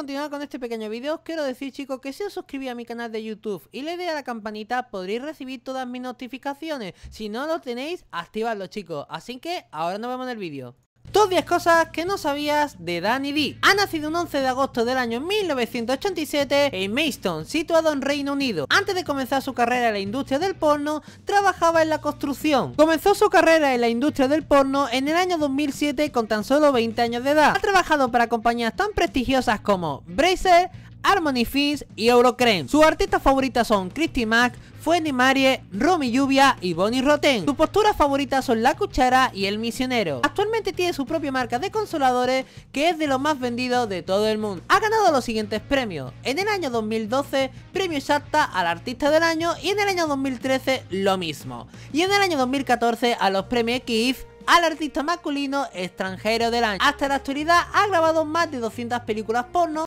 continuar con este pequeño vídeo, os quiero decir chicos que si os suscribís a mi canal de YouTube y le deis a la campanita podréis recibir todas mis notificaciones. Si no lo tenéis, activadlo chicos. Así que ahora nos vemos en el vídeo. Todas 10 cosas que no sabías de Danny Lee. Ha nacido un 11 de agosto del año 1987 en Maidstone, situado en Reino Unido. Antes de comenzar su carrera en la industria del porno, trabajaba en la construcción. Comenzó su carrera en la industria del porno en el año 2007 con tan solo 20 años de edad. Ha trabajado para compañías tan prestigiosas como Bracer, Harmony Fins y Eurocreme. Sus artistas favoritas son Christy Mack, Fueni Marie, Romy Lluvia y Bonnie Rotten. Sus posturas favoritas son la cuchara y el misionero. Actualmente tiene su propia marca de consoladores que es de los más vendidos de todo el mundo. Ha ganado los siguientes premios. En el año 2012, premio exacta al artista del año y en el año 2013 lo mismo. Y en el año 2014 a los premios KIF al artista masculino extranjero del año. Hasta la actualidad ha grabado más de 200 películas porno